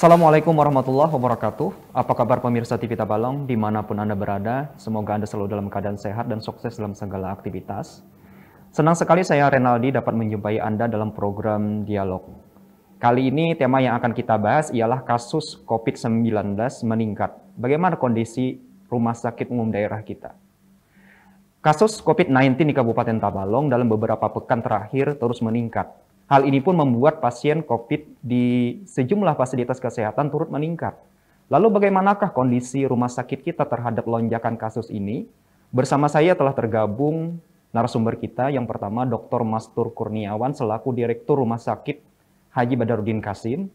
Assalamualaikum warahmatullahi wabarakatuh. Apa kabar pemirsa TV Tabalong dimanapun Anda berada? Semoga Anda selalu dalam keadaan sehat dan sukses dalam segala aktivitas. Senang sekali saya Renaldi dapat menjumpai Anda dalam program Dialog. Kali ini tema yang akan kita bahas ialah kasus COVID-19 meningkat. Bagaimana kondisi rumah sakit umum daerah kita? Kasus COVID-19 di Kabupaten Tabalong dalam beberapa pekan terakhir terus meningkat Hal ini pun membuat pasien COVID di sejumlah fasilitas kesehatan turut meningkat. Lalu bagaimanakah kondisi rumah sakit kita terhadap lonjakan kasus ini? Bersama saya telah tergabung narasumber kita yang pertama Dr. Mastur Kurniawan selaku Direktur Rumah Sakit Haji Badarudin Kasim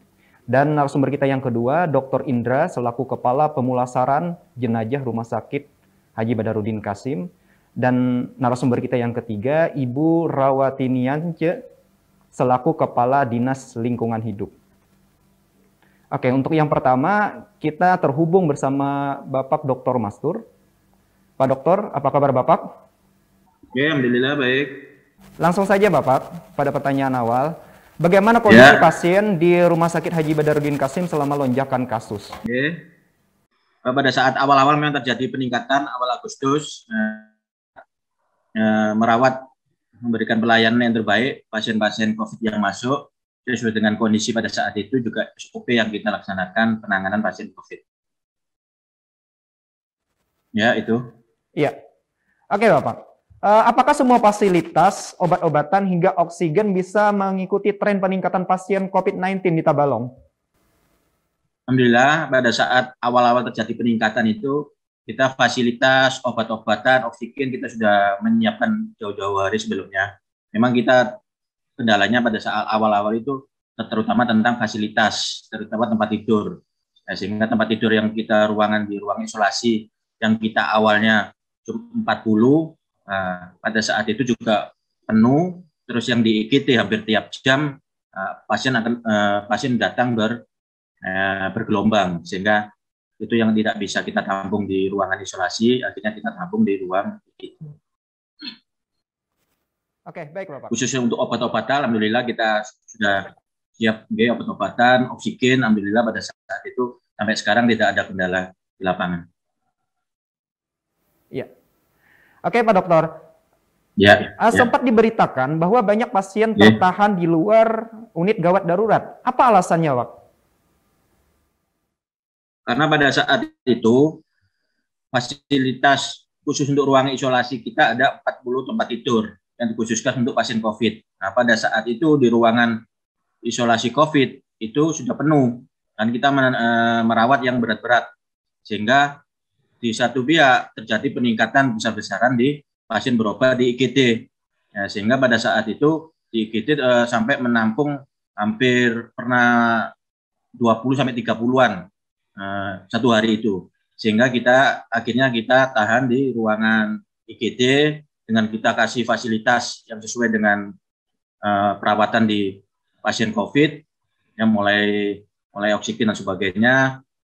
dan narasumber kita yang kedua Dr. Indra selaku Kepala Pemulasaran Jenajah Rumah Sakit Haji Badarudin Kasim dan narasumber kita yang ketiga Ibu Rawatiniance selaku Kepala Dinas Lingkungan Hidup. Oke, untuk yang pertama kita terhubung bersama Bapak Dr. Mastur. Pak Dokter, apa kabar Bapak? Ya, Alhamdulillah baik. Langsung saja Bapak, pada pertanyaan awal. Bagaimana kondisi ya. pasien di Rumah Sakit Haji Badarudin Kasim selama lonjakan kasus? Oke. Eh, pada saat awal-awal memang terjadi peningkatan awal Agustus eh, eh, merawat memberikan pelayanan yang terbaik pasien-pasien COVID yang masuk sesuai dengan kondisi pada saat itu juga SOP yang kita laksanakan penanganan pasien COVID. Ya itu. Iya. Oke Bapak. Eh, apakah semua fasilitas obat-obatan hingga oksigen bisa mengikuti tren peningkatan pasien COVID-19 di Tabalong? Alhamdulillah pada saat awal-awal terjadi peningkatan itu kita fasilitas obat-obatan oksigen kita sudah menyiapkan jauh-jauh hari sebelumnya memang kita kendalanya pada saat awal-awal itu terutama tentang fasilitas terutama tempat tidur nah, sehingga tempat tidur yang kita ruangan di ruang isolasi yang kita awalnya 40 nah, eh, pada saat itu juga penuh terus yang di hampir tiap jam eh, pasien akan pasien datang ber bergelombang sehingga itu yang tidak bisa kita tampung di ruangan isolasi, akhirnya kita tampung di ruang itu. Oke, okay, baik Bapak. Khususnya untuk obat-obatan, Alhamdulillah kita sudah siap okay, obat-obatan, oksigen, Alhamdulillah pada saat itu sampai sekarang tidak ada kendala di lapangan. Iya. Oke okay, Pak Dokter. Ya. Uh, ya. Sempat diberitakan bahwa banyak pasien ya. tertahan di luar unit gawat darurat. Apa alasannya Pak? Karena pada saat itu fasilitas khusus untuk ruang isolasi kita ada 40 tempat tidur yang dikhususkan untuk pasien COVID. Nah, pada saat itu di ruangan isolasi COVID itu sudah penuh dan kita eh, merawat yang berat-berat sehingga di satu pihak terjadi peningkatan besar-besaran di pasien berobat di IGD. Ya, sehingga pada saat itu di IGD eh, sampai menampung hampir pernah 20 sampai 30-an Eh, satu hari itu sehingga kita akhirnya kita tahan di ruangan IGD dengan kita kasih fasilitas yang sesuai dengan uh, perawatan di pasien COVID yang mulai mulai oksigen dan sebagainya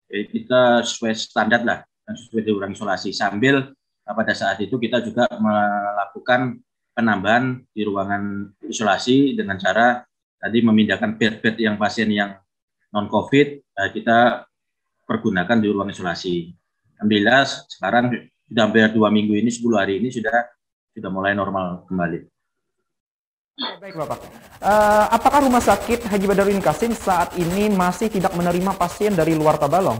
jadi eh, kita sesuai standar lah dan sesuai di ruang isolasi sambil pada saat itu kita juga melakukan penambahan di ruangan isolasi dengan cara tadi memindahkan bed-bed yang pasien yang non COVID kita pergunakan di ruang isolasi. Alhamdulillah sekarang sudah hampir dua minggu ini, 10 hari ini sudah sudah mulai normal kembali. Baik Bapak, uh, apakah Rumah Sakit Haji Badarudin Kasim saat ini masih tidak menerima pasien dari luar Tabalong?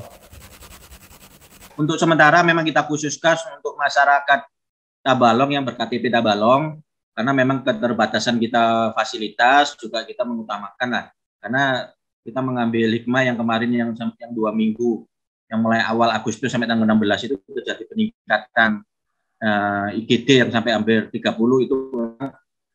Untuk sementara memang kita khususkan untuk masyarakat Tabalong yang berKTP Tabalong, karena memang keterbatasan kita fasilitas juga kita mengutamakan lah, karena kita mengambil hikmah yang kemarin yang yang dua minggu yang mulai awal Agustus sampai tanggal 16 itu terjadi peningkatan uh, eh, IGD yang sampai hampir 30 itu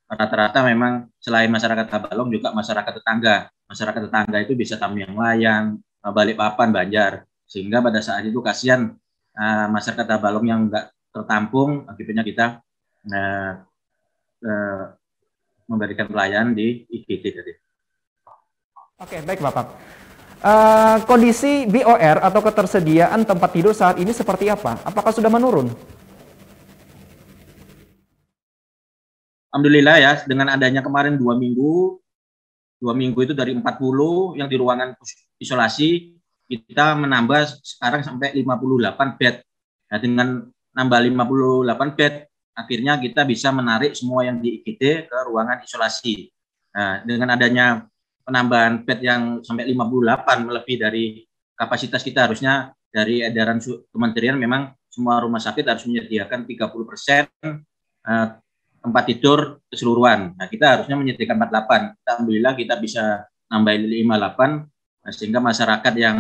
rata-rata memang selain masyarakat Tabalong juga masyarakat tetangga. Masyarakat tetangga itu bisa Tamiang Layang, eh, Balikpapan, Banjar. Sehingga pada saat itu kasihan uh, masyarakat Tabalong yang enggak tertampung akibatnya kita uh, uh, memberikan pelayanan di IGD tadi. Oke, baik Bapak. Uh, kondisi BOR atau ketersediaan tempat tidur saat ini seperti apa? Apakah sudah menurun? Alhamdulillah ya, dengan adanya kemarin dua minggu, dua minggu itu dari 40 yang di ruangan isolasi, kita menambah sekarang sampai 58 bed. Nah, dengan nambah 58 bed, akhirnya kita bisa menarik semua yang di IGD ke ruangan isolasi. Nah, dengan adanya penambahan bed yang sampai 58 melebihi dari kapasitas kita harusnya dari edaran kementerian memang semua rumah sakit harus menyediakan 30 persen eh, tempat tidur keseluruhan. Nah kita harusnya menyediakan 48. Alhamdulillah kita bisa nambah 58 eh, sehingga masyarakat yang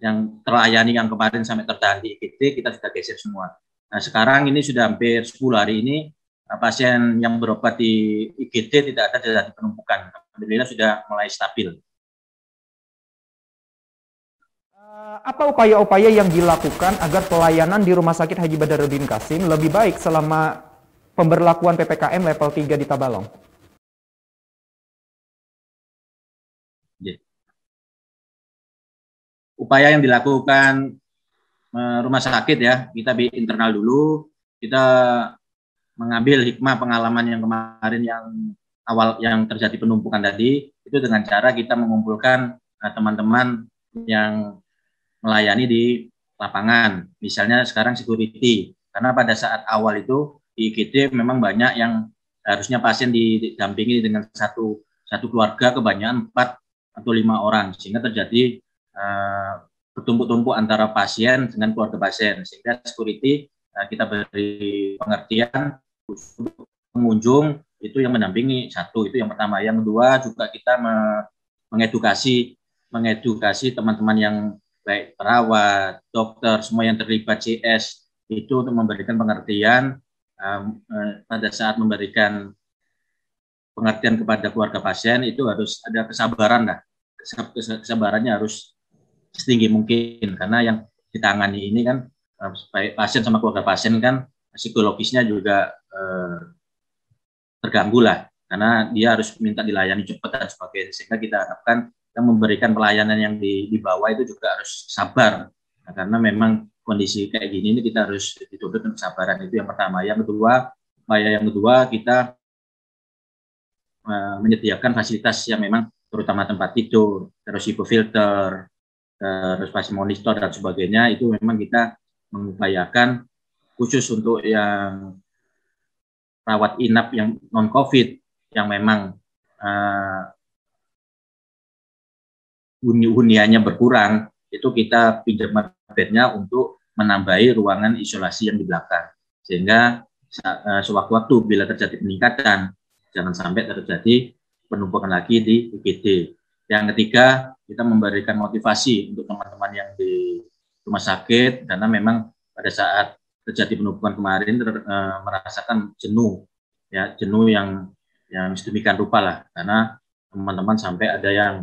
yang terlayani yang kemarin sampai tertahan di IPT kita sudah geser semua. Nah sekarang ini sudah hampir 10 hari ini eh, pasien yang berobat di IGD tidak ada terjadi penumpukan alhamdulillah sudah mulai stabil. Eh, apa upaya-upaya yang dilakukan agar pelayanan di Rumah Sakit Haji Badaruddin Kasim lebih baik selama pemberlakuan PPKM level 3 di Tabalong? Iya. Upaya yang dilakukan eh, rumah sakit ya, kita di internal dulu, kita mengambil hikmah pengalaman yang kemarin yang awal yang terjadi penumpukan tadi itu dengan cara kita mengumpulkan eh, teman-teman uh, yang melayani di lapangan. Misalnya sekarang security, karena pada saat awal itu di IGD memang banyak yang harusnya pasien didampingi dengan satu satu keluarga kebanyakan empat atau lima orang sehingga terjadi uh, bertumpuk-tumpuk antara pasien dengan keluarga pasien sehingga security uh, kita beri pengertian untuk pengunjung itu yang mendampingi satu itu yang pertama yang kedua juga kita mengedukasi mengedukasi teman-teman yang baik perawat dokter semua yang terlibat CS itu untuk memberikan pengertian um, uh, pada saat memberikan pengertian kepada keluarga pasien itu harus ada kesabaran lah kesabarannya harus setinggi mungkin karena yang ditangani ini kan eh, baik pasien sama keluarga pasien kan psikologisnya juga uh, terganggu lah karena dia harus minta dilayani cepat dan sebagainya sehingga kita harapkan kita memberikan pelayanan yang di, di bawah itu juga harus sabar nah, karena memang kondisi kayak gini ini kita harus dituntut kesabaran itu yang pertama yang kedua upaya yang kedua kita eh, menyediakan fasilitas yang memang terutama tempat tidur terus ibu filter terus pasi monitor dan sebagainya itu memang kita mengupayakan khusus untuk yang rawat inap yang non covid yang memang uh, eh, huniannya berkurang itu kita pinjam bednya untuk menambahi ruangan isolasi yang di belakang sehingga eh, sewaktu-waktu bila terjadi peningkatan jangan sampai terjadi penumpukan lagi di UGD. Yang ketiga, kita memberikan motivasi untuk teman-teman yang di rumah sakit karena memang pada saat terjadi penumpukan kemarin ter, e, merasakan jenuh ya jenuh yang yang sedemikian rupa lah karena teman-teman sampai ada yang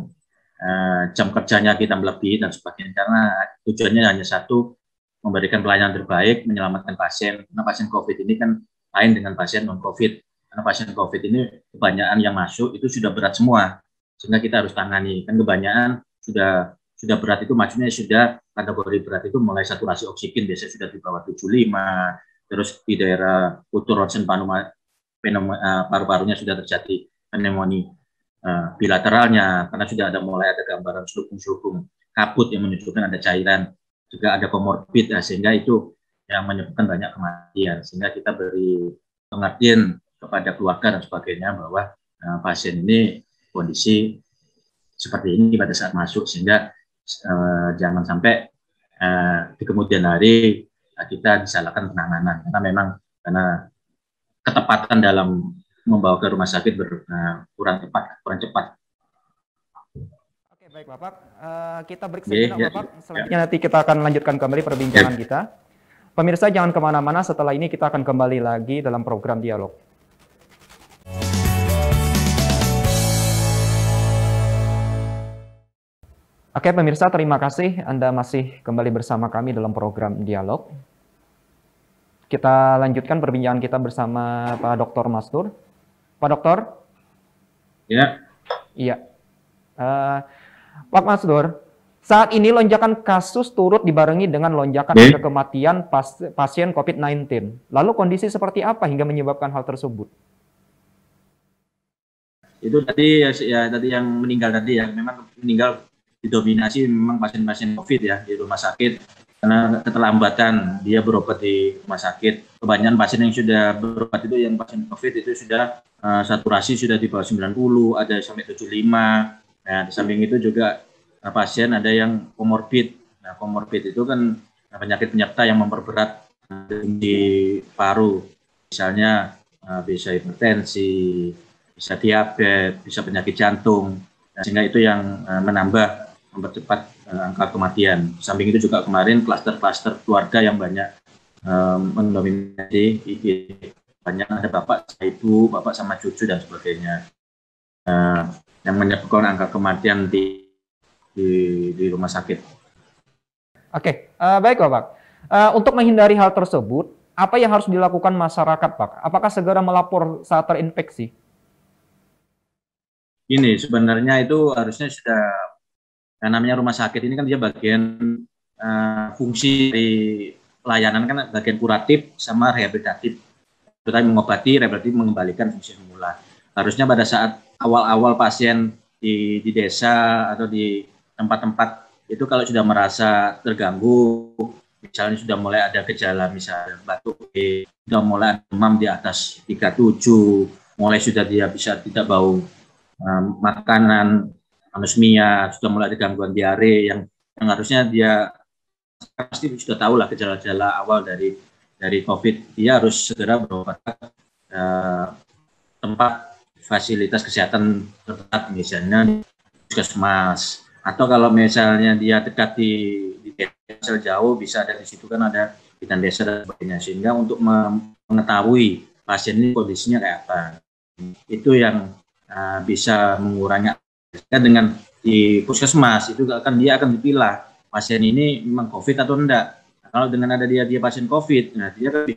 e, jam kerjanya kita melebihi dan sebagainya karena tujuannya hanya satu memberikan pelayanan terbaik menyelamatkan pasien karena pasien covid ini kan lain dengan pasien non covid karena pasien covid ini kebanyakan yang masuk itu sudah berat semua sehingga kita harus tangani kan kebanyakan sudah sudah berat itu maksudnya sudah kategori berat itu mulai saturasi oksigen biasanya sudah di bawah 75 terus di daerah rotsen panuma eh, paru-parunya sudah terjadi pneumonia uh, bilateralnya karena sudah ada mulai ada gambaran selubung-selubung kabut yang menunjukkan ada cairan juga ada komorbid ya, sehingga itu yang menyebabkan banyak kematian sehingga kita beri pengertian kepada keluarga dan sebagainya bahwa uh, pasien ini kondisi seperti ini pada saat masuk sehingga Eh, jangan sampai uh, di kemudian hari eh, kita disalahkan penanganan karena memang karena ketepatan dalam membawa ke rumah sakit ber, uh, kurang tepat kurang cepat. Oke baik bapak, uh, kita break iya, sejenak yeah, bapak. Selanjutnya yeah. nanti kita akan lanjutkan kembali perbincangan yeah. kita. Pemirsa jangan kemana-mana. Setelah ini kita akan kembali lagi dalam program dialog. Oke pemirsa, terima kasih Anda masih kembali bersama kami dalam program Dialog. Kita lanjutkan perbincangan kita bersama Pak Dr. Mastur. Pak Dokter? Ya. Iya. Uh, Pak Mastur, saat ini lonjakan kasus turut dibarengi dengan lonjakan kematian pas pasien COVID-19. Lalu kondisi seperti apa hingga menyebabkan hal tersebut? Itu tadi ya, ya tadi yang meninggal tadi ya memang meninggal didominasi memang pasien-pasien COVID ya di rumah sakit karena keterlambatan dia berobat di rumah sakit. Kebanyakan pasien yang sudah berobat itu yang pasien COVID itu sudah uh, saturasi sudah di bawah 90, ada sampai 75. Nah, di samping itu juga uh, pasien ada yang komorbid. Nah, komorbid itu kan penyakit penyerta yang memperberat eh, di paru. Misalnya uh, bisa hipertensi, bisa diabetes, bisa penyakit jantung, nah, sehingga itu yang uh, menambah mempercepat uh, angka kematian. Samping itu juga kemarin klaster-klaster keluarga yang banyak um, mendominasi IG. Banyak ada bapak, ibu, bapak sama cucu dan sebagainya. Uh, yang menyebabkan angka kematian di di, di rumah sakit. Oke, uh, baik Bapak. Uh, untuk menghindari hal tersebut, apa yang harus dilakukan masyarakat Pak? Apakah segera melapor saat terinfeksi? Ini sebenarnya itu harusnya sudah Nah, namanya rumah sakit ini kan dia bagian uh, fungsi dari pelayanan kan bagian kuratif sama rehabilitatif. Kita mengobati, rehabilitatif mengembalikan fungsi semula. Harusnya pada saat awal-awal pasien di, di desa atau di tempat-tempat itu kalau sudah merasa terganggu, misalnya sudah mulai ada gejala misalnya batuk sudah mulai demam di atas 37 mulai sudah dia bisa tidak bau um, makanan anosmia, sudah mulai ada gangguan diare yang yang harusnya dia pasti sudah tahu lah gejala-gejala awal dari dari COVID, dia harus segera berobat eh, tempat fasilitas kesehatan terdekat misalnya puskesmas atau kalau misalnya dia dekat di, di desa jauh bisa ada di situ kan ada bidan desa dan sebagainya sehingga untuk mengetahui pasien ini kondisinya kayak apa itu yang uh, bisa mengurangi ya dengan di puskesmas itu akan dia akan dipilah pasien ini memang COVID atau enggak. Nah, kalau dengan ada dia dia pasien COVID, nah dia kan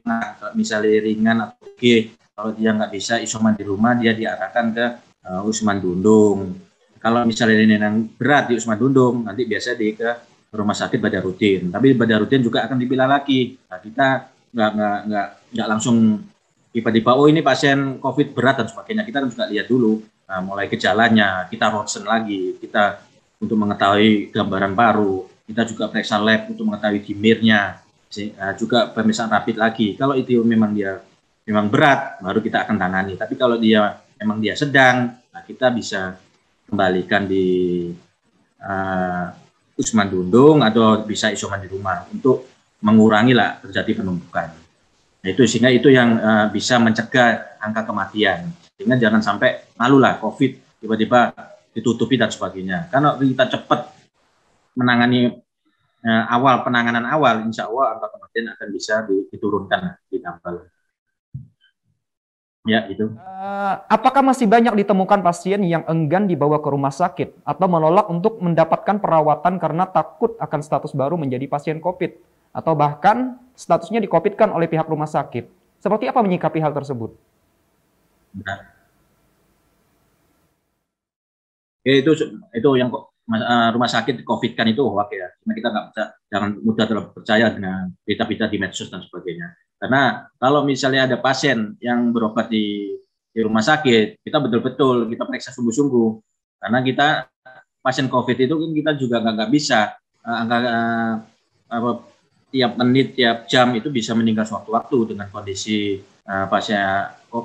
misalnya ringan atau oke, kalau dia nggak bisa isoman di rumah, dia diarahkan ke uh, Usman Dundung. Kalau misalnya ini yang berat di Usman Dundung, nanti biasa di ke rumah sakit pada rutin. Tapi pada rutin juga akan dipilah lagi. Nah, kita nggak nggak nggak nggak langsung tiba-tiba oh ini pasien COVID berat dan sebagainya. Kita harus kan juga lihat dulu Nah, mulai gejalanya, kita rontgen lagi, kita untuk mengetahui gambaran baru, kita juga periksa lab untuk mengetahui dimirnya, nah, juga pemeriksaan rapid lagi. Kalau itu memang dia memang berat, baru kita akan tangani. Tapi kalau dia memang dia sedang, nah kita bisa kembalikan di uh, Usman Dundung atau bisa isoman di rumah untuk mengurangi lah terjadi penumpukan. Nah, itu sehingga itu yang uh, bisa mencegah angka kematian sehingga jangan sampai malu lah COVID tiba-tiba ditutupi dan sebagainya. Karena kita cepat menangani eh, awal penanganan awal, insya Allah angka kematian akan bisa diturunkan di tanggal. Ya itu. Uh, eh, apakah masih banyak ditemukan pasien yang enggan dibawa ke rumah sakit atau menolak untuk mendapatkan perawatan karena takut akan status baru menjadi pasien COVID atau bahkan statusnya dikopitkan oleh pihak rumah sakit? Seperti apa menyikapi hal tersebut? Nah. Ya, itu itu yang eh, rumah sakit COVID kan itu hoax ya. karena kita nggak bisa jangan mudah terlalu percaya dengan berita-berita di medsos dan sebagainya. Karena kalau misalnya ada pasien yang berobat di, di rumah sakit, kita betul-betul kita periksa sungguh-sungguh. Karena kita pasien COVID itu kan kita juga nggak bisa angka eh, eh, tiap menit, tiap jam itu bisa meninggal sewaktu-waktu dengan kondisi uh,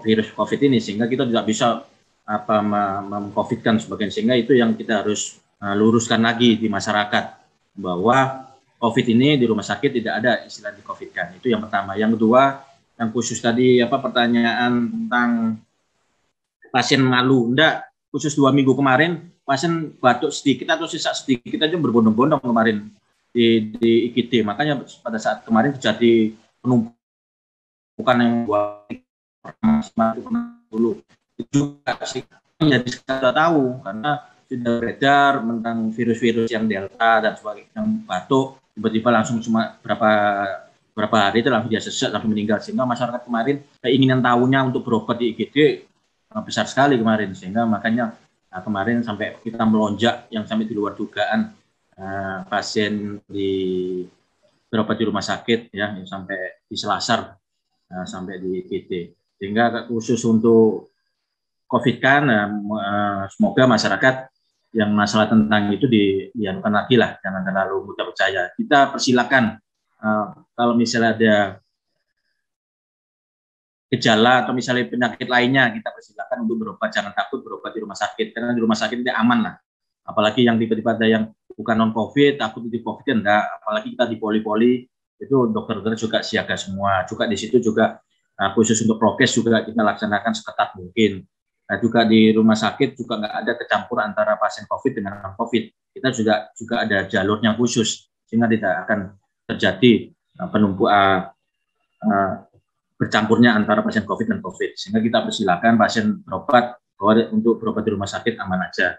virus COVID ini sehingga kita tidak bisa apa mengcovidkan sebagian sehingga itu yang kita harus uh, luruskan lagi di masyarakat bahwa COVID ini di rumah sakit tidak ada istilah di covid Itu yang pertama. Yang kedua, yang khusus tadi apa pertanyaan tentang pasien malu. Enggak, khusus dua minggu kemarin pasien batuk sedikit atau sisa sedikit aja berbondong-bondong kemarin di, di IKT. Makanya pada saat kemarin terjadi penumpukan bukan yang buat gua dulu itu juga sih menjadi sudah tahu karena sudah beredar tentang virus-virus yang delta dan sebagainya yang batuk tiba-tiba langsung cuma berapa berapa hari itu langsung dia sesek langsung meninggal sehingga masyarakat kemarin keinginan tahunya untuk berobat di IGD besar sekali kemarin sehingga makanya nah, kemarin sampai kita melonjak yang sampai di luar dugaan uh, pasien di berobat di rumah sakit ya sampai di Selasar Eh, sampai di IGD. Sehingga khusus untuk COVID kan, eh, eh, semoga masyarakat yang masalah tentang itu di, dianukan lagi lah, jangan terlalu mudah percaya. Kita persilakan kalau misalnya ada gejala atau misalnya penyakit lainnya kita persilakan untuk berobat jangan takut berobat di rumah sakit karena di rumah sakit tidak aman lah apalagi yang tiba-tiba ada yang bukan non covid takut itu covid enggak apalagi kita di poli-poli itu dokter-dokter juga siaga semua. Juga di situ juga uh, khusus untuk prokes juga kita laksanakan seketat mungkin. Nah, juga di rumah sakit juga nggak ada kecampur antara pasien COVID dengan non COVID. Kita juga juga ada jalurnya khusus sehingga tidak akan terjadi uh, eh, penumpu uh, eh, uh, bercampurnya antara pasien COVID dan COVID. Sehingga kita persilakan pasien berobat untuk berobat di rumah sakit aman aja.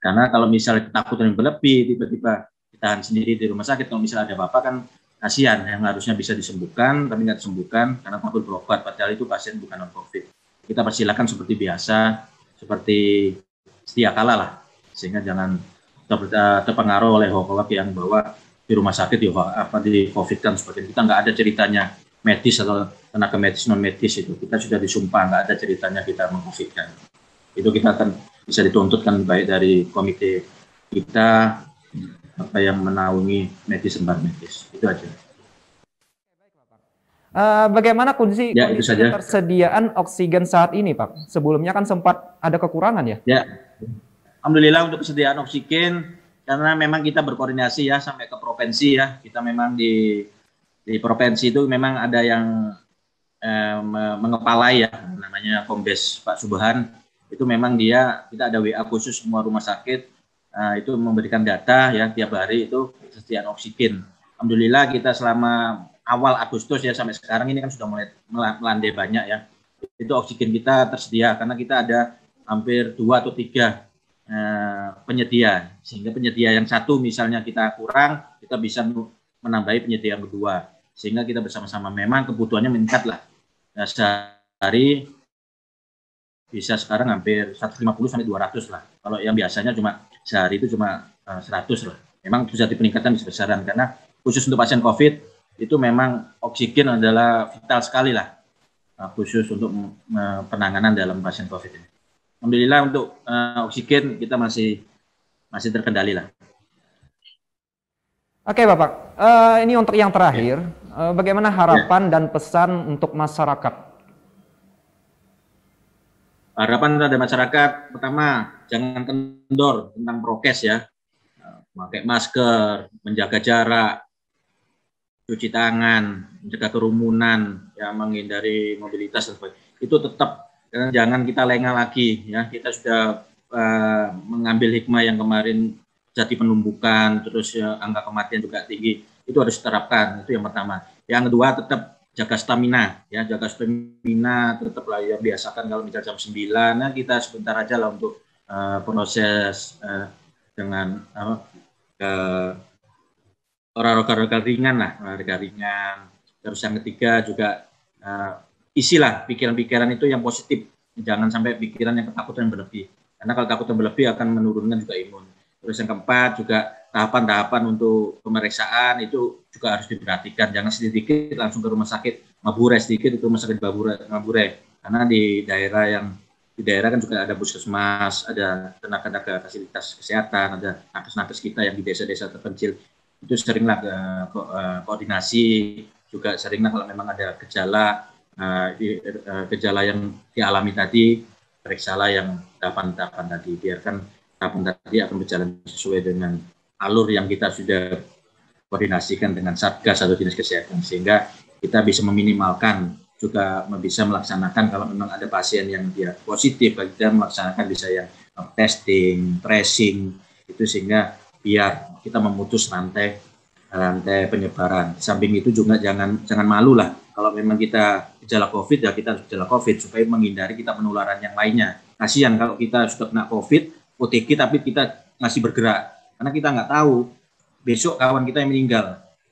Karena kalau misalnya ketakutan yang berlebih, tiba-tiba ditahan sendiri di rumah sakit, kalau misalnya ada apa-apa kan kasihan yang harusnya bisa disembuhkan tapi nggak disembuhkan karena takut berobat padahal itu pasien bukan non covid kita persilakan seperti biasa seperti setia kala lah sehingga jangan eh, terpengaruh oleh hoax yang bahwa di rumah sakit di apa di covid kan seperti kita nggak ada ceritanya medis atau tenaga medis non medis itu kita sudah disumpah nggak ada ceritanya kita mengcovidkan itu kita akan bisa dituntutkan baik dari komite kita apa yang menaungi medis sembar medis itu aja. Uh, bagaimana kondisi, ya, kondisi itu saja. persediaan oksigen saat ini, Pak? Sebelumnya kan sempat ada kekurangan ya? Ya, alhamdulillah untuk kesediaan oksigen karena memang kita berkoordinasi ya sampai ke provinsi ya. Kita memang di di provinsi itu memang ada yang eh, mengepalai ya namanya kombes Pak Subhan itu memang dia kita ada WA khusus semua rumah sakit Nah, itu memberikan data ya tiap hari itu kesediaan oksigen. Alhamdulillah kita selama awal Agustus ya sampai sekarang ini kan sudah mulai melandai banyak ya. Itu oksigen kita tersedia karena kita ada hampir dua atau tiga eh, penyedia sehingga penyedia yang satu misalnya kita kurang kita bisa menambahi penyedia yang kedua sehingga kita bersama-sama memang kebutuhannya meningkat lah. Nah, sehari bisa sekarang hampir 150 sampai 200 lah. Kalau yang biasanya cuma sehari itu cuma 100 eh, lah. Memang terjadi peningkatan sebesaran karena khusus untuk pasien COVID itu memang oksigen adalah vital sekali lah eh, khusus untuk penanganan dalam pasien COVID ini. Alhamdulillah untuk uh, oksigen kita masih masih terkendali lah. Oke Bapak, uh, ini untuk yang terakhir, ya. uh, bagaimana harapan ya. dan pesan untuk masyarakat Harapan terhadap masyarakat pertama jangan kendor tentang prokes ya. Pakai masker, menjaga jarak, cuci tangan, menjaga kerumunan, ya menghindari mobilitas dan sebagainya. Itu tetap ya, jangan kita lengah lagi ya. Kita sudah uh, mengambil hikmah yang kemarin jadi penumbukan, terus ya, angka kematian juga tinggi. Itu harus diterapkan. Itu yang pertama. Yang kedua tetap jaga stamina ya jaga stamina tetaplah ya biasakan kalau misal jam sembilan nah kita sebentar aja lah untuk uh, proses uh, dengan apa uh, olahraga ringan lah olahraga ringan terus yang ketiga juga uh, isilah pikiran-pikiran itu yang positif jangan sampai pikiran yang ketakutan yang berlebih karena kalau takut yang berlebih akan menurunkan juga imun terus yang keempat juga tahapan-tahapan untuk pemeriksaan itu juga harus diperhatikan. Jangan sedikit sedikit langsung ke rumah sakit Mabure sedikit ke rumah sakit Mabure, Mabure. karena di daerah yang di daerah kan juga ada puskesmas, ada tenaga-tenaga fasilitas kesehatan, ada nakes-nakes kita yang di desa-desa terpencil itu seringlah uh, ko, uh, koordinasi juga seringlah kalau memang ada gejala uh, eh, di, uh, eh, gejala yang dialami tadi periksalah yang tahapan-tahapan tadi biarkan tahapan tadi akan berjalan sesuai dengan alur yang kita sudah koordinasikan dengan Satgas atau Dinas Kesehatan sehingga kita bisa meminimalkan juga bisa melaksanakan kalau memang ada pasien yang dia positif kita melaksanakan bisa yang eh, testing, tracing itu sehingga biar kita memutus rantai eh, rantai penyebaran. Samping itu juga jangan jangan malu lah kalau memang kita gejala COVID ya kita harus gejala COVID supaya menghindari kita penularan yang lainnya. Kasihan kalau kita sudah kena COVID, OTG tapi kita masih bergerak karena kita nggak tahu besok kawan kita yang meninggal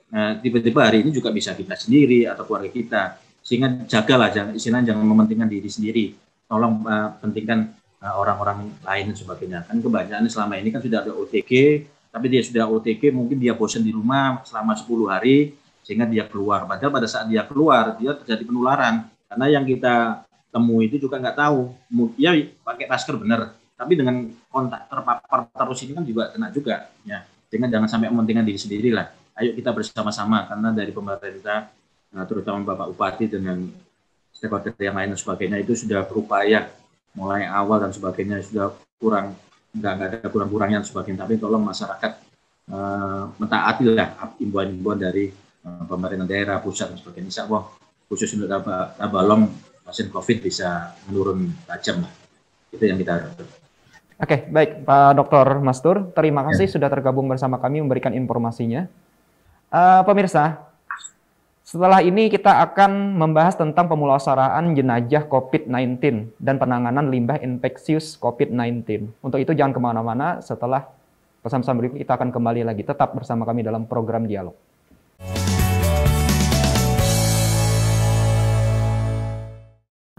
nah, tiba-tiba hari ini juga bisa kita sendiri atau keluarga kita sehingga jagalah jangan istilah jangan mementingkan diri sendiri tolong uh, pentingkan orang eh, orang-orang lain dan sebagainya kan kebanyakan selama ini kan sudah ada OTG tapi dia sudah OTG mungkin dia bosan di rumah selama 10 hari sehingga dia keluar padahal pada saat dia keluar dia terjadi penularan karena yang kita temui itu juga nggak tahu ya pakai masker bener tapi dengan kontak terpapar terus ini kan juga kena juga ya dengan jangan sampai mementingkan diri sendiri lah ayo kita bersama-sama karena dari pemerintah eh, terutama bapak bupati dengan stakeholder yang lain dan sebagainya itu sudah berupaya mulai awal dan sebagainya sudah kurang nggak, nggak ada kurang-kurangnya dan sebagainya tapi tolong masyarakat uh, mentaati lah imbauan-imbauan dari uh, pemerintah daerah pusat dan sebagainya insya Allah khusus untuk tabalong pasien COVID bisa menurun tajam lah itu yang kita harapkan. Oke, okay, baik Pak Dr. Mastur, terima kasih ya. sudah tergabung bersama kami memberikan informasinya. Uh, pemirsa, setelah ini kita akan membahas tentang pemulasaraan jenajah COVID-19 dan penanganan limbah infeksius COVID-19. Untuk itu jangan kemana-mana, setelah pesan-pesan berikut kita akan kembali lagi. Tetap bersama kami dalam program Dialog.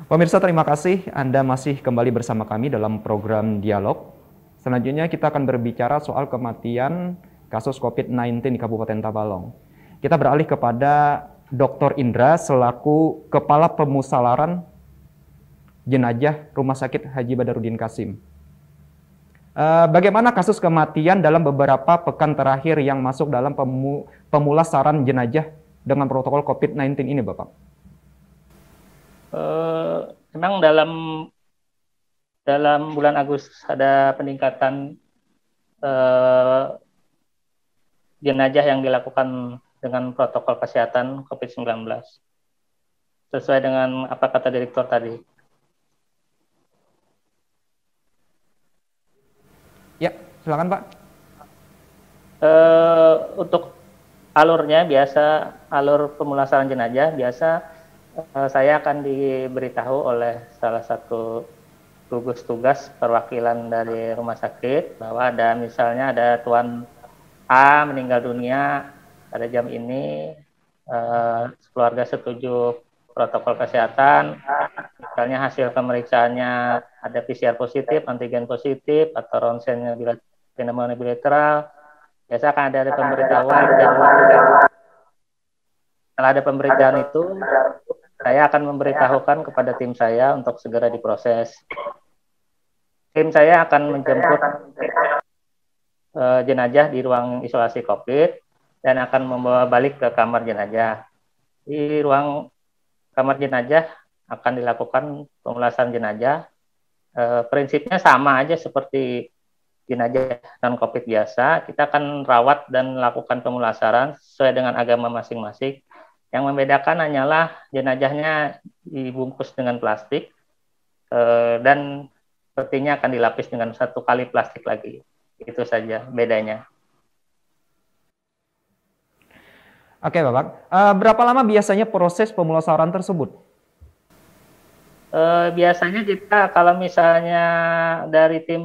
Pemirsa terima kasih Anda masih kembali bersama kami dalam program Dialog. Selanjutnya kita akan berbicara soal kematian kasus COVID-19 di Kabupaten Tabalong. Kita beralih kepada Dr. Indra selaku Kepala Pemusalaran Jenajah Rumah Sakit Haji Badarudin Kasim. Eh, bagaimana kasus kematian dalam beberapa pekan terakhir yang masuk dalam pemulasaran jenajah dengan protokol COVID-19 ini Bapak? eh, memang dalam dalam bulan Agustus ada peningkatan eh, jenazah yang dilakukan dengan protokol kesehatan COVID-19 sesuai dengan apa kata direktur tadi. Ya, silakan Pak. Uh, untuk alurnya biasa alur pemulasaran jenazah biasa Eh, saya akan diberitahu oleh salah satu gugus tugas perwakilan dari rumah sakit bahwa ada misalnya ada tuan A meninggal dunia pada jam ini uh, keluarga setuju protokol kesehatan misalnya hasil pemeriksaannya ada PCR positif, antigen positif atau ronsennya pneumonia bilateral biasa akan ada, pemberitahuan dan setelah ada pemberitahuan itu saya akan memberitahukan kepada tim saya untuk segera diproses. Tim saya akan menjemput uh, jenazah di ruang isolasi COVID dan akan membawa balik ke kamar jenazah. Di ruang kamar jenazah akan dilakukan pemulasan jenazah. E, prinsipnya sama aja seperti jenazah non COVID biasa. Kita akan rawat dan lakukan pemulasaran sesuai dengan agama masing-masing. Yang membedakan hanyalah jenajahnya dibungkus dengan plastik eh, dan sepertinya akan dilapis dengan satu kali plastik lagi. Itu saja bedanya. Oke, Bapak. Eh, berapa lama biasanya proses pemulasaran tersebut? Eh, biasanya kita kalau misalnya dari tim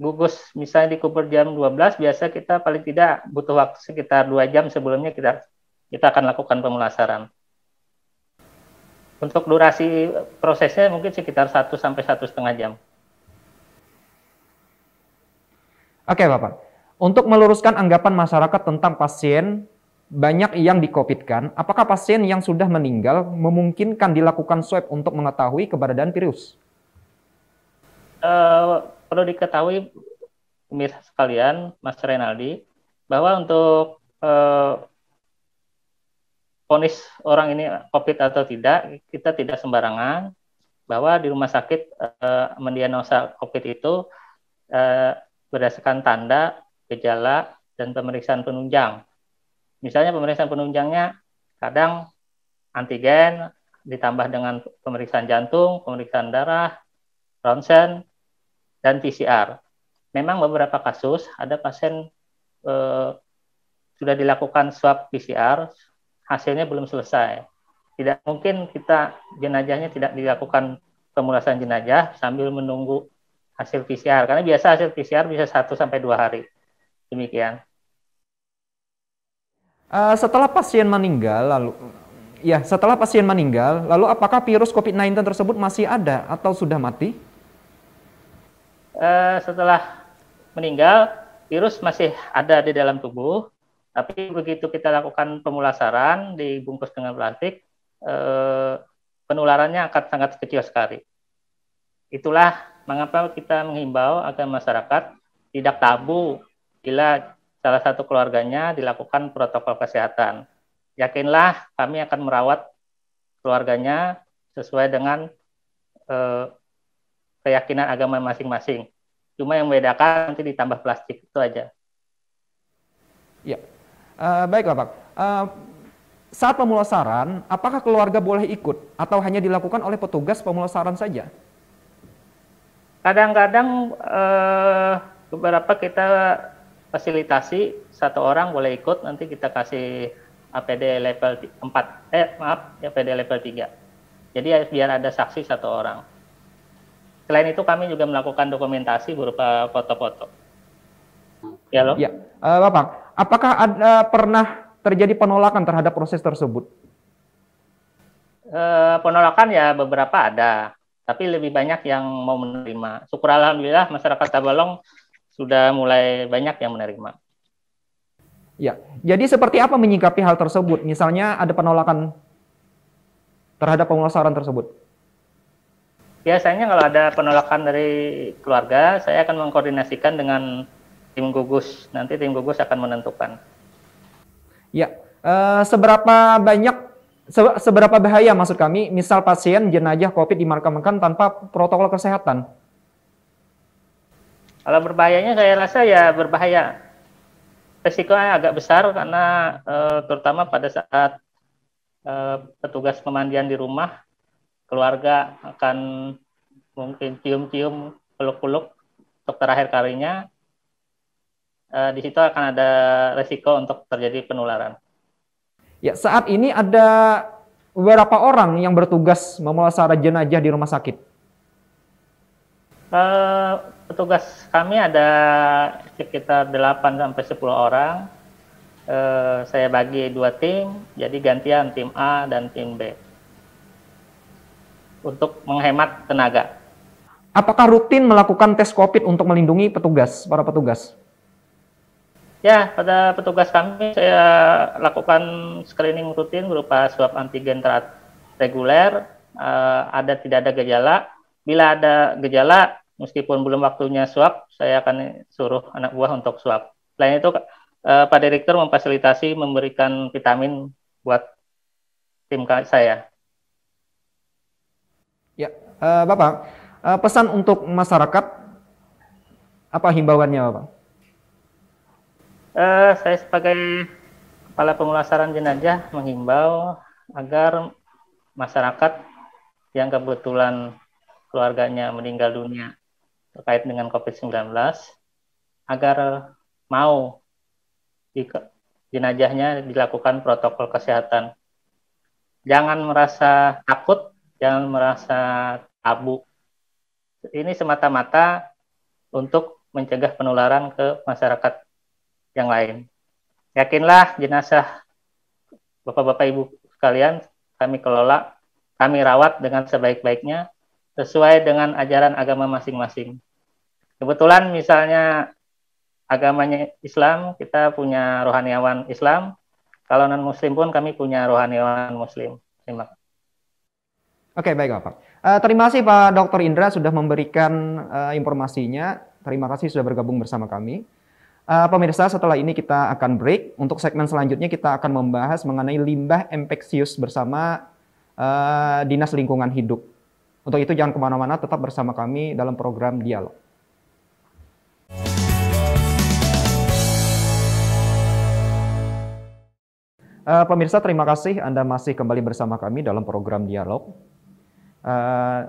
gugus misalnya dikubur jam 12, biasa kita paling tidak butuh waktu sekitar dua jam sebelumnya kita kita akan lakukan pemulasaran. Untuk durasi prosesnya mungkin sekitar 1 sampai satu setengah jam. Oke Bapak, untuk meluruskan anggapan masyarakat tentang pasien banyak yang dikopitkan, apakah pasien yang sudah meninggal memungkinkan dilakukan swab untuk mengetahui keberadaan virus? Uh, perlu diketahui pemirsa sekalian, Mas Renaldi, bahwa untuk uh, ponis orang ini COVID atau tidak, kita tidak sembarangan bahwa di rumah sakit eh, mendiagnosa COVID itu eh, berdasarkan tanda, gejala, dan pemeriksaan penunjang. Misalnya pemeriksaan penunjangnya kadang antigen ditambah dengan pemeriksaan jantung, pemeriksaan darah, ronsen, dan PCR. Memang beberapa kasus ada pasien eh, sudah dilakukan swab PCR hasilnya belum selesai. Tidak mungkin kita jenajahnya tidak dilakukan pemulasan jenajah sambil menunggu hasil PCR karena biasa hasil PCR bisa 1 sampai dua hari. Demikian. Uh, setelah pasien meninggal lalu ya, setelah pasien meninggal lalu apakah virus COVID-19 tersebut masih ada atau sudah mati? Uh, setelah meninggal virus masih ada di dalam tubuh tapi begitu kita lakukan pemulasaran dibungkus dengan plastik, eh, penularannya akan sangat kecil sekali. Itulah mengapa kita menghimbau agar masyarakat tidak tabu bila salah satu keluarganya dilakukan protokol kesehatan. Yakinlah kami akan merawat keluarganya sesuai dengan eh, keyakinan agama masing-masing. Cuma yang membedakan nanti ditambah plastik itu aja. Ya, Uh, baiklah Pak. Uh, saat pemulasaran, apakah keluarga boleh ikut atau hanya dilakukan oleh petugas pemulasaran saja? Kadang-kadang uh, beberapa kita fasilitasi satu orang boleh ikut, nanti kita kasih APD level 4, eh maaf, APD level 3. Jadi ya, biar ada saksi satu orang. Selain itu kami juga melakukan dokumentasi berupa foto-foto. Ya loh? Ya, uh, Bapak. Apakah ada eh, pernah terjadi penolakan terhadap proses tersebut? Eh, penolakan ya beberapa ada, tapi lebih banyak yang mau menerima. Syukur alhamdulillah masyarakat Tabalong sudah mulai banyak yang menerima. Ya, jadi seperti apa menyikapi hal tersebut? Misalnya ada penolakan terhadap pemulasaran tersebut? Biasanya kalau ada penolakan dari keluarga, saya akan mengkoordinasikan dengan tim gugus. Nanti tim gugus akan menentukan. Ya, uh, seberapa banyak seberapa bahaya maksud kami misal pasien jenazah COVID dimakamkan tanpa protokol kesehatan? Kalau berbahayanya saya rasa ya berbahaya. Resiko agak besar karena uh, terutama pada saat uh, petugas pemandian di rumah, keluarga akan mungkin cium-cium peluk-peluk untuk terakhir kalinya uh, di situ akan ada resiko untuk terjadi penularan. Ya, saat ini ada beberapa orang yang bertugas memulasara jenazah di rumah sakit. Uh, petugas kami ada sekitar 8 sampai 10 orang. Uh, saya bagi dua tim, jadi gantian tim A dan tim B. Untuk menghemat tenaga. Apakah rutin melakukan tes COVID untuk melindungi petugas, para petugas? Ya, pada petugas kami saya lakukan screening rutin berupa swab antigen reguler, uh, ada tidak ada gejala. Bila ada gejala, meskipun belum waktunya swab, saya akan suruh anak buah untuk swab. Selain itu, uh, Pak Direktur memfasilitasi memberikan vitamin buat tim saya. Ya, uh, Bapak, uh, pesan untuk masyarakat apa himbauannya, Bapak? Uh, saya sebagai Kepala Pemulasaran jenazah menghimbau agar masyarakat yang kebetulan keluarganya meninggal dunia terkait dengan COVID-19 agar mau di jenajahnya dilakukan protokol kesehatan. Jangan merasa takut, jangan merasa tabu. Ini semata-mata untuk mencegah penularan ke masyarakat yang lain. Yakinlah jenazah Bapak-bapak Ibu sekalian kami kelola, kami rawat dengan sebaik-baiknya sesuai dengan ajaran agama masing-masing. Kebetulan misalnya agamanya Islam, kita punya rohaniawan Islam. Kalau non Muslim pun kami punya rohaniawan Muslim. Terima kasih. Oke, baik Bapak. Uh, terima kasih Pak Dr. Indra sudah memberikan uh, informasinya. Terima kasih sudah bergabung bersama kami. Uh, pemirsa, setelah ini kita akan break. Untuk segmen selanjutnya kita akan membahas mengenai limbah empeksius bersama uh, Dinas Lingkungan Hidup. Untuk itu jangan kemana-mana, tetap bersama kami dalam program Dialog. Uh, pemirsa, terima kasih Anda masih kembali bersama kami dalam program Dialog. Uh,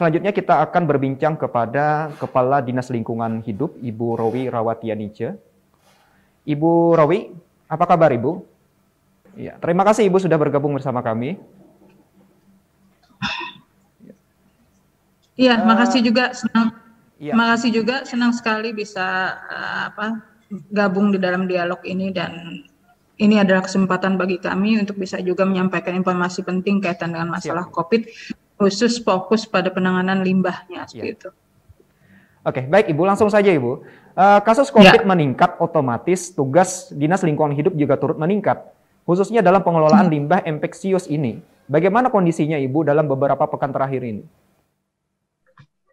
Selanjutnya kita akan berbincang kepada Kepala Dinas Lingkungan Hidup, Ibu Rowi Rawatianice. Ibu Rowi, apa kabar Ibu? Ya, terima kasih Ibu sudah bergabung bersama kami. Iya, uh, makasih eh, juga senang. Ya. Makasih juga senang sekali bisa uh, apa gabung di dalam dialog ini dan ini adalah kesempatan bagi kami untuk bisa juga menyampaikan informasi penting kaitan dengan masalah Siap. COVID khusus fokus pada penanganan limbahnya iya. seperti ya. itu. Oke, baik Ibu, langsung saja Ibu. Eh, kasus ya. COVID ya. meningkat otomatis tugas Dinas Lingkungan Hidup juga turut meningkat, khususnya dalam pengelolaan hmm. limbah infeksius ini. Bagaimana kondisinya Ibu dalam beberapa pekan terakhir ini?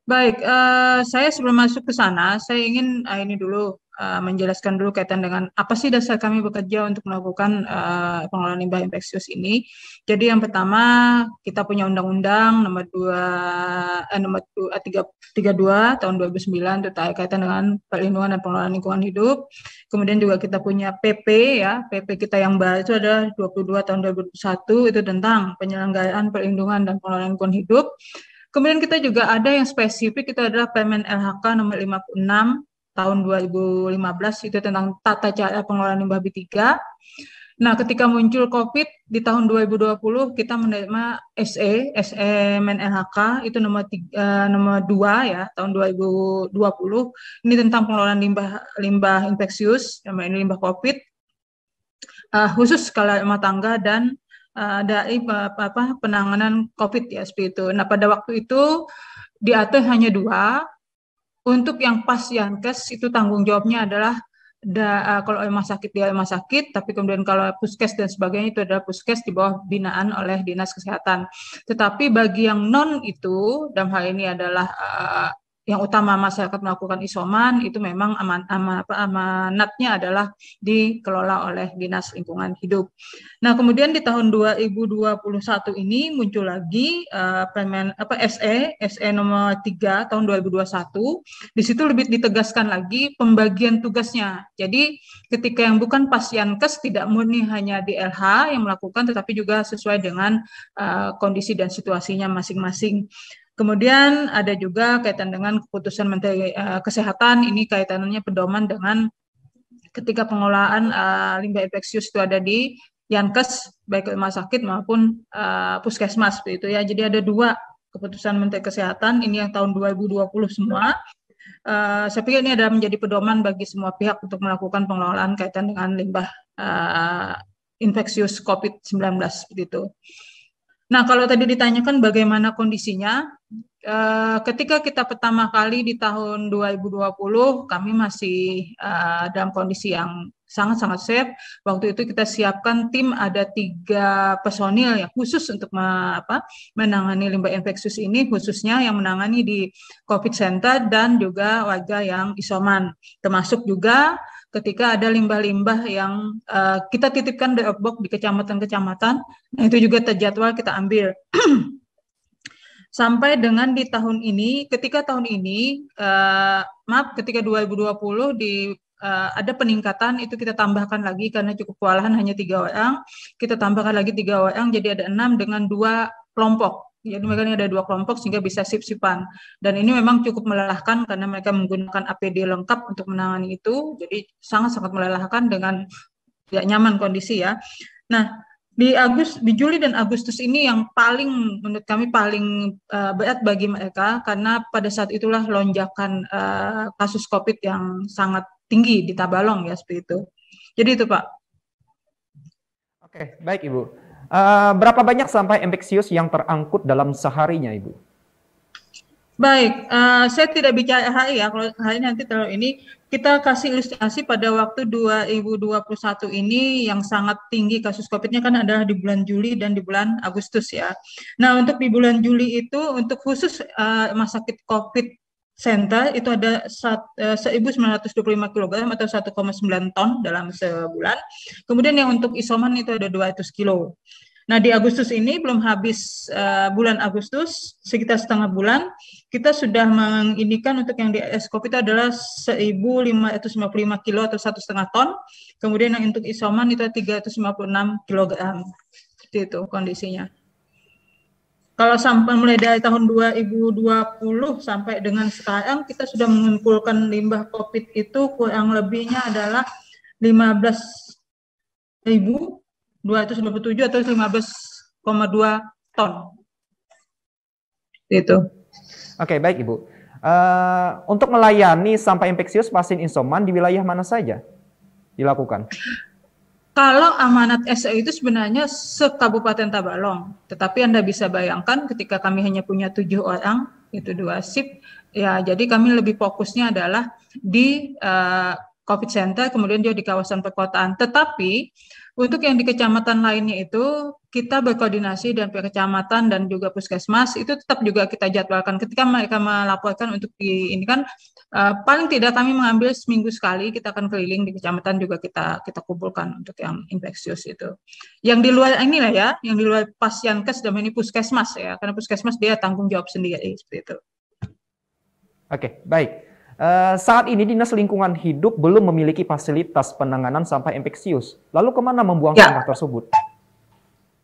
Baik, uh, saya sebelum masuk ke sana, saya ingin uh, ini dulu Eh, menjelaskan dulu kaitan dengan apa sih dasar kami bekerja untuk melakukan uh, pengelolaan limbah infeksius ini. Jadi yang pertama kita punya undang-undang nomor 2 eh, nomor 2, 3, 32 tahun 2009 itu kaitan dengan perlindungan dan pengelolaan lingkungan hidup. Kemudian juga kita punya PP ya, PP kita yang baru itu ada 22 tahun 2021 itu tentang penyelenggaraan perlindungan dan pengelolaan lingkungan hidup. Kemudian kita juga ada yang spesifik itu adalah Permen LHK nomor 56 tahun 2015 itu tentang tata cara pengelolaan limbah B3. Nah, ketika muncul COVID di tahun 2020 kita menerima SE, SE LHK itu nomor tiga, eh, nomor 2 ya, tahun 2020. Ini tentang pengelolaan limbah limbah infeksius, sama ini limbah COVID. Uh, khusus skala rumah tangga dan uh, dari apa, penanganan COVID ya seperti itu. Nah, pada waktu itu diatur hanya dua untuk yang pasienkes itu tanggung jawabnya adalah da, uh, kalau rumah sakit dia rumah sakit, tapi kemudian kalau puskes dan sebagainya itu adalah puskes di bawah binaan oleh dinas kesehatan. Tetapi bagi yang non itu dalam hal ini adalah eh, yang utama masyarakat melakukan isoman itu memang aman, aman, apa, amanatnya adalah dikelola oleh Dinas Lingkungan Hidup. Nah, kemudian di tahun 2021 ini muncul lagi uh, permen apa SE SE nomor 3 tahun 2021. Di situ lebih ditegaskan lagi pembagian tugasnya. Jadi, ketika yang bukan pasien kes tidak murni hanya di LH yang melakukan tetapi juga sesuai dengan uh, kondisi dan situasinya masing-masing. Kemudian ada juga kaitan dengan keputusan Menteri uh, Kesehatan, ini kaitannya pedoman dengan ketika pengolahan uh, eh, limbah infeksius itu ada di Yankes, baik rumah sakit maupun uh, puskesmas, begitu ya. Jadi ada dua keputusan Menteri Kesehatan, ini yang tahun 2020 semua. Uh, saya pikir ini adalah menjadi pedoman bagi semua pihak untuk melakukan pengelolaan kaitan dengan limbah uh, infeksius COVID-19, begitu. Nah, kalau tadi ditanyakan bagaimana kondisinya, uh, ketika kita pertama kali di tahun 2020 kami masih uh, dalam kondisi yang sangat-sangat safe. Waktu itu kita siapkan tim ada tiga personil ya khusus untuk me, apa, menangani limbah infeksius ini khususnya yang menangani di COVID Center dan juga warga yang isoman. Termasuk juga ketika ada limbah-limbah yang uh, kita titipkan di outbox di kecamatan-kecamatan, nah itu juga terjadwal kita ambil. sampai dengan di tahun ini ketika tahun ini uh, maaf ketika 2020 di uh, ada peningkatan itu kita tambahkan lagi karena cukup kewalahan hanya tiga orang kita tambahkan lagi tiga orang jadi ada enam dengan dua kelompok jadi mereka ini ada dua kelompok sehingga bisa sip-sipan dan ini memang cukup melelahkan karena mereka menggunakan APD lengkap untuk menangani itu jadi sangat-sangat melelahkan dengan tidak nyaman kondisi ya nah di Agus di Juli dan Agustus ini yang paling menurut kami paling uh, berat bagi mereka karena pada saat itulah lonjakan uh, kasus Covid yang sangat tinggi di Tabalong ya seperti itu. Jadi itu Pak. Oke, baik Ibu. Uh, berapa banyak sampah infeksius yang terangkut dalam seharinya Ibu? Baik, uh, saya tidak bicara hari ya, kalau hari nanti terlalu ini kita kasih ilustrasi pada waktu 2021 ini yang sangat tinggi kasus COVID-nya kan adalah di bulan Juli dan di bulan Agustus ya. Nah untuk di bulan Juli itu untuk khusus uh, rumah sakit COVID Center itu ada uh, 1.925 kg atau 1,9 ton dalam sebulan. Kemudian yang untuk isoman itu ada 200 kilo. Nah, di Agustus ini belum habis uh, bulan Agustus, sekitar setengah bulan, kita sudah mengindikan untuk yang di SKOP itu adalah 1.555 kilo atau satu setengah ton. Kemudian yang untuk isoman itu 356 kilogram. Seperti itu kondisinya. Kalau sampai mulai dari tahun 2020 sampai dengan sekarang, kita sudah mengumpulkan limbah COVID itu kurang lebihnya adalah 15 ribu 297 atau 15,2 ton. Itu. Oke, okay, baik Ibu. Uh, untuk melayani sampah infeksius pasien insoman di wilayah mana saja dilakukan? Kalau amanat SE itu sebenarnya se kabupaten Tabalong, tetapi Anda bisa bayangkan ketika kami hanya punya tujuh orang, itu dua sip, ya jadi kami lebih fokusnya adalah di uh, COVID Center, kemudian dia di kawasan perkotaan. Tetapi untuk yang di kecamatan lainnya itu kita berkoordinasi dan pihak kecamatan dan juga puskesmas itu tetap juga kita jadwalkan ketika mereka melaporkan untuk di ini kan uh, paling tidak kami mengambil seminggu sekali kita akan keliling di kecamatan juga kita kita kumpulkan untuk yang infeksius itu. Yang di luar ini lah ya, yang di luar pasien kes dan ini puskesmas ya karena puskesmas dia tanggung jawab sendiri seperti itu. Oke, okay, baik. Eh, saat ini Dinas Lingkungan Hidup belum memiliki fasilitas penanganan sampah infeksius. Lalu kemana membuang ya. sampah tersebut?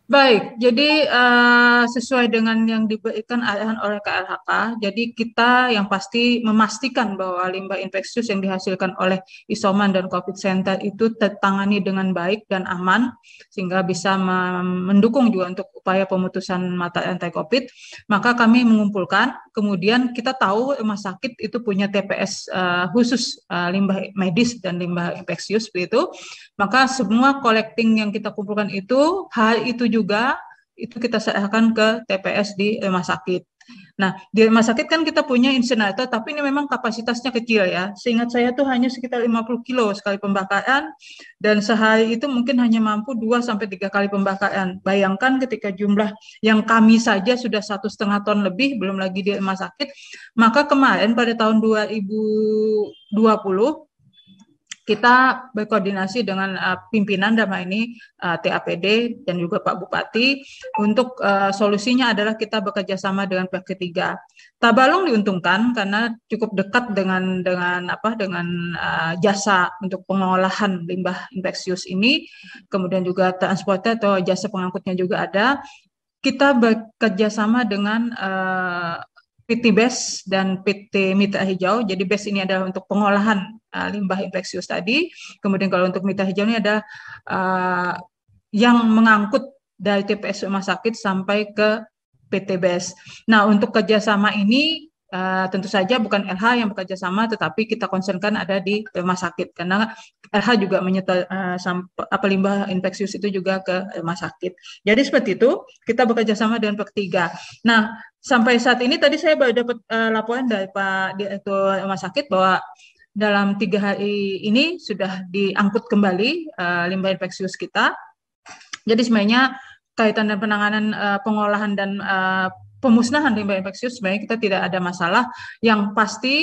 Baik, jadi uh, sesuai dengan yang diberikan arahan oleh KLHK, jadi kita yang pasti memastikan bahwa limbah infeksius yang dihasilkan oleh isoman dan COVID center itu tertangani dengan baik dan aman, sehingga bisa mendukung juga untuk upaya pemutusan mata rantai COVID, maka kami mengumpulkan. Kemudian kita tahu rumah sakit itu punya TPS uh, eh, khusus uh, limbah medis dan limbah infeksius begitu, Maka semua collecting yang kita kumpulkan itu hal itu juga itu kita serahkan ke TPS di rumah sakit. Nah, di rumah sakit kan kita punya insenator, tapi ini memang kapasitasnya kecil ya. Seingat saya tuh hanya sekitar 50 kilo sekali pembakaran, dan sehari itu mungkin hanya mampu 2-3 kali pembakaran. Bayangkan ketika jumlah yang kami saja sudah satu setengah ton lebih, belum lagi di rumah sakit, maka kemarin pada tahun 2020, kita berkoordinasi dengan uh, pimpinan dalam ini uh, eh, TAPD dan juga Pak Bupati untuk uh, solusinya adalah kita bekerja sama dengan pihak ketiga. Tabalong diuntungkan karena cukup dekat dengan dengan apa dengan uh, jasa untuk pengolahan limbah infeksius ini, kemudian juga transportnya atau jasa pengangkutnya juga ada. Kita bekerja sama dengan uh, PT BES dan PT Mitra Hijau. Jadi BES ini adalah untuk pengolahan Eh, limbah infeksius tadi. Kemudian kalau untuk mitra hijau ini ada uh, yang mengangkut dari TPS rumah sakit sampai ke PTBS. Nah, untuk kerjasama ini uh, tentu saja bukan LH yang bekerja sama, tetapi kita konsenkan ada di rumah sakit karena LH juga menyetel uh, apa limbah infeksius itu juga ke rumah sakit. Jadi seperti itu kita bekerja sama dengan ketiga. Nah sampai saat ini tadi saya baru dapat uh, laporan dari Pak Direktur Rumah Sakit bahwa dalam tiga hari ini sudah diangkut kembali uh, limbah infeksius kita. Jadi sebenarnya kaitan dan penanganan uh, pengolahan dan uh, pemusnahan limbah infeksius sebenarnya kita tidak ada masalah. Yang pasti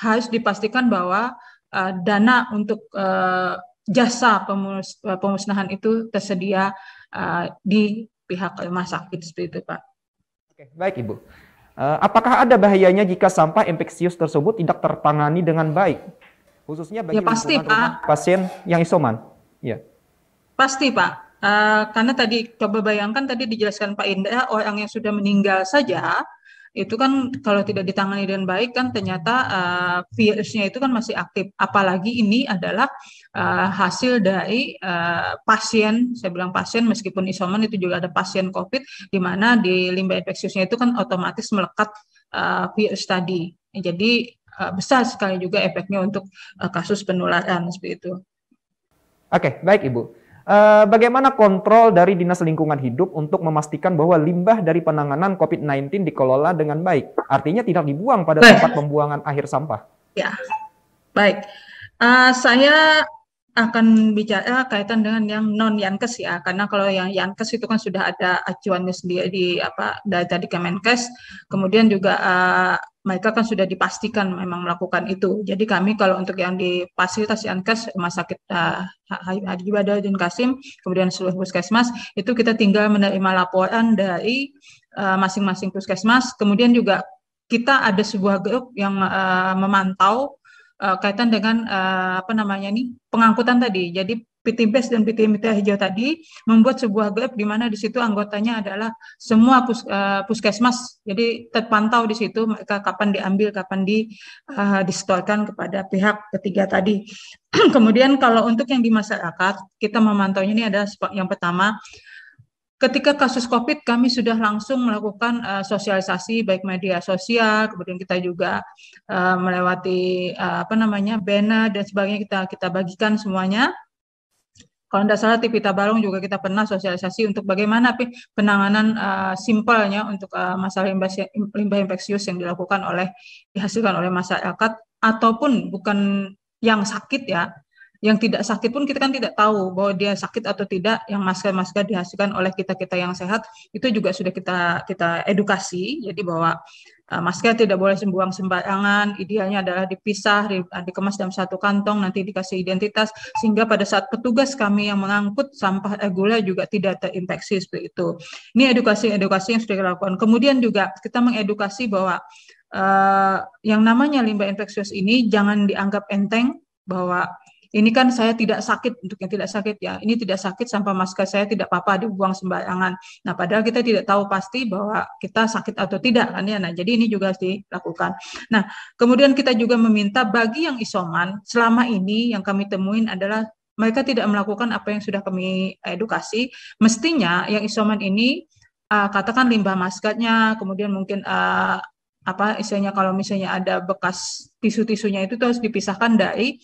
harus dipastikan bahwa uh, dana untuk uh, jasa pemus pemusnahan itu tersedia uh, di pihak rumah sakit seperti itu, Pak. Oke, baik Ibu. Eh, apakah ada bahayanya jika sampah infeksius tersebut tidak tertangani dengan baik, khususnya bagi ya, pasti, Pak. pasien yang isoman? Ya. Pasti Pak, uh, karena tadi coba bayangkan tadi dijelaskan Pak Indra orang yang sudah meninggal saja itu kan kalau tidak ditangani dengan baik kan ternyata uh, virusnya itu kan masih aktif. Apalagi ini adalah uh, hasil dari uh, pasien, saya bilang pasien meskipun isoman itu juga ada pasien COVID, di mana di limbah infeksiusnya itu kan otomatis melekat uh, virus tadi. Jadi uh, besar sekali juga efeknya untuk uh, kasus penularan seperti itu. Oke, okay, baik Ibu. bagaimana kontrol dari Dinas Lingkungan Hidup untuk memastikan bahwa limbah dari penanganan COVID-19 dikelola dengan baik? Artinya tidak dibuang pada tempat pembuangan akhir sampah. Ya, baik. Uh, saya akan bicara kaitan dengan yang non Yankes ya karena kalau yang Yankes itu kan sudah ada acuannya sendiri di apa dari tadi Kemenkes kemudian juga uh, mereka kan sudah dipastikan memang melakukan itu jadi kami kalau untuk yang di fasilitas Yankes rumah sakit uh, Haji dan Kasim kemudian seluruh puskesmas itu kita tinggal menerima laporan dari masing eh, masing-masing puskesmas kemudian juga kita ada sebuah grup yang uh, memantau uh, kaitan dengan uh, apa namanya nih pengangkutan tadi. Jadi PT dan PT Hijau tadi membuat sebuah grup di mana di situ anggotanya adalah semua pus, uh, puskesmas. Jadi terpantau di situ mereka kapan diambil, kapan di uh, disetorkan kepada pihak ketiga tadi. Kemudian kalau untuk yang di masyarakat, kita memantaunya ini ada yang pertama ketika kasus COVID kami sudah langsung melakukan uh, sosialisasi baik media sosial, kemudian kita juga uh, melewati uh, apa namanya banner dan sebagainya kita kita bagikan semuanya. Kalau tidak salah TV Tabalong juga kita pernah sosialisasi untuk bagaimana penanganan uh, simpelnya untuk uh, masalah limbah, limbah infeksius yang dilakukan oleh dihasilkan oleh masyarakat ataupun bukan yang sakit ya yang tidak sakit pun kita kan tidak tahu bahwa dia sakit atau tidak yang masker-masker dihasilkan oleh kita-kita yang sehat itu juga sudah kita kita edukasi jadi bahwa eh, masker tidak boleh sembuang sembarangan idealnya adalah dipisah di, eh, dikemas dalam satu kantong nanti dikasih identitas sehingga pada saat petugas kami yang mengangkut sampah eh, gula juga tidak terinfeksi seperti itu ini edukasi-edukasi yang sudah dilakukan kemudian juga kita mengedukasi bahwa Uh, yang namanya limbah infeksius ini jangan dianggap enteng bahwa ini kan saya tidak sakit untuk yang tidak sakit ya ini tidak sakit sampah masker saya tidak apa-apa dibuang sembarangan nah padahal kita tidak tahu pasti bahwa kita sakit atau tidak kan ya nah jadi ini juga harus dilakukan nah kemudian kita juga meminta bagi yang isoman selama ini yang kami temuin adalah mereka tidak melakukan apa yang sudah kami edukasi mestinya yang isoman ini uh, katakan limbah maskernya kemudian mungkin uh, apa isinya kalau misalnya ada bekas tisu-tisunya itu, terus dipisahkan dari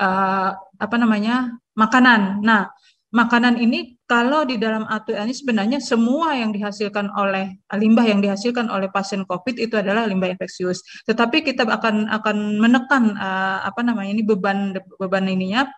uh, apa namanya makanan. Nah, makanan ini kalau di dalam aturan ini sebenarnya semua yang dihasilkan oleh limbah yang dihasilkan oleh pasien COVID itu adalah limbah infeksius. Tetapi kita akan akan menekan uh, apa namanya ini beban beban ininya.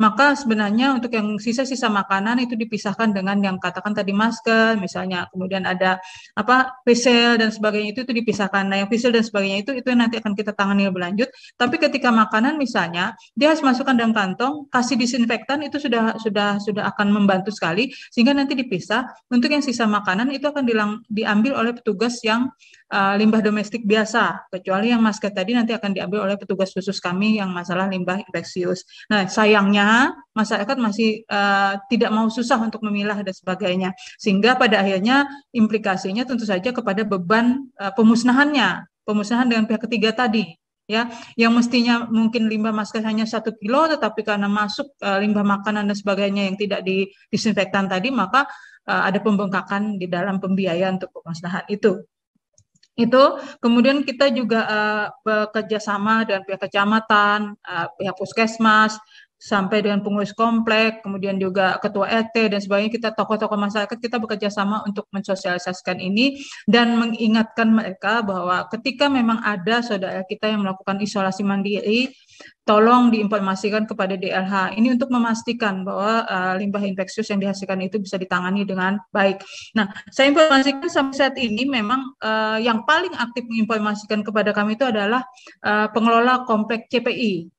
Maka sebenarnya untuk yang sisa-sisa makanan itu dipisahkan dengan yang katakan tadi masker misalnya, kemudian ada apa pisel dan sebagainya itu itu dipisahkan. Nah, yang pisel dan sebagainya itu itu nanti akan kita tangani lebih lanjut. Tapi ketika makanan misalnya dia harus masukkan dalam kantong, kasih disinfektan itu sudah sudah sudah akan membantu sekali sekali sehingga nanti dipisah. Untuk yang sisa makanan itu akan dilang, diambil oleh petugas yang uh, limbah domestik biasa, kecuali yang masker tadi nanti akan diambil oleh petugas khusus kami yang masalah limbah infeksius. Nah, sayangnya masyarakat masih uh, tidak mau susah untuk memilah dan sebagainya. Sehingga pada akhirnya implikasinya tentu saja kepada beban uh, pemusnahannya pemusnahan dengan pihak ketiga tadi ya yang mestinya mungkin limbah masker hanya satu kilo tetapi karena masuk uh, limbah makanan dan sebagainya yang tidak di disinfektan tadi maka uh, ada pembengkakan di dalam pembiayaan untuk pemusnahan itu itu kemudian kita juga uh, bekerja sama dengan pihak kecamatan uh, pihak puskesmas sampai dengan pengurus komplek, kemudian juga ketua RT dan sebagainya kita tokoh-tokoh masyarakat kita bekerja sama untuk mensosialisasikan ini dan mengingatkan mereka bahwa ketika memang ada saudara kita yang melakukan isolasi mandiri tolong diinformasikan kepada DLH ini untuk memastikan bahwa uh, limbah infeksius yang dihasilkan itu bisa ditangani dengan baik. Nah, saya informasikan sampai saat ini memang uh, yang paling aktif menginformasikan kepada kami itu adalah uh, pengelola komplek CPI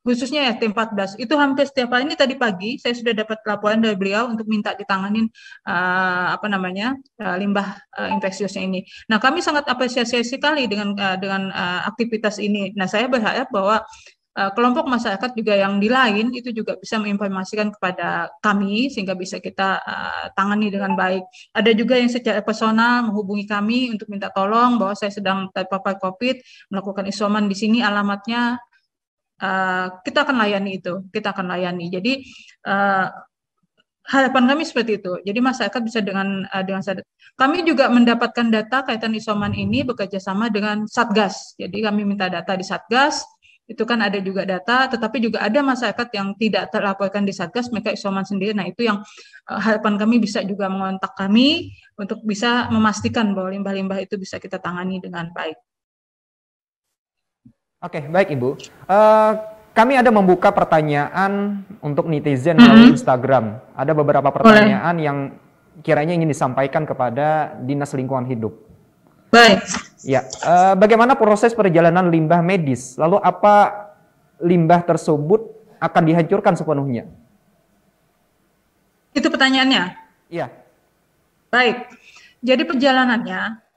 khususnya ya T14 itu hampir setiap hari ini tadi pagi saya sudah dapat laporan dari beliau untuk minta ditanganin uh, apa namanya uh, limbah uh, infeksiusnya ini. Nah kami sangat apresiasi sekali dengan uh, dengan uh, aktivitas ini. Nah saya berharap bahwa kelompok masyarakat juga yang di lain itu juga bisa menginformasikan kepada kami sehingga bisa kita uh, tangani dengan baik. Ada juga yang secara personal menghubungi kami untuk minta tolong bahwa saya sedang terpapar COVID, melakukan isoman di sini alamatnya uh, kita akan layani itu, kita akan layani. Jadi uh, harapan kami seperti itu. Jadi masyarakat bisa dengan uh, dengan sadar. Kami juga mendapatkan data kaitan isoman ini bekerja sama dengan Satgas. Jadi kami minta data di Satgas, itu kan ada juga data, tetapi juga ada masyarakat yang tidak terlaporkan di Satgas, mereka isoman sendiri. Nah, itu yang harapan kami bisa juga mengontak kami untuk bisa memastikan bahwa limbah-limbah itu bisa kita tangani dengan baik. Oke, okay, baik Ibu. Uh, kami ada membuka pertanyaan untuk netizen mm -hmm. melalui Instagram. Ada beberapa pertanyaan Boleh. yang kiranya ingin disampaikan kepada Dinas Lingkungan Hidup. Baik. Ya, uh, bagaimana proses perjalanan limbah medis? Lalu apa limbah tersebut akan dihancurkan sepenuhnya? Itu pertanyaannya? Iya. Baik. Jadi perjalanannya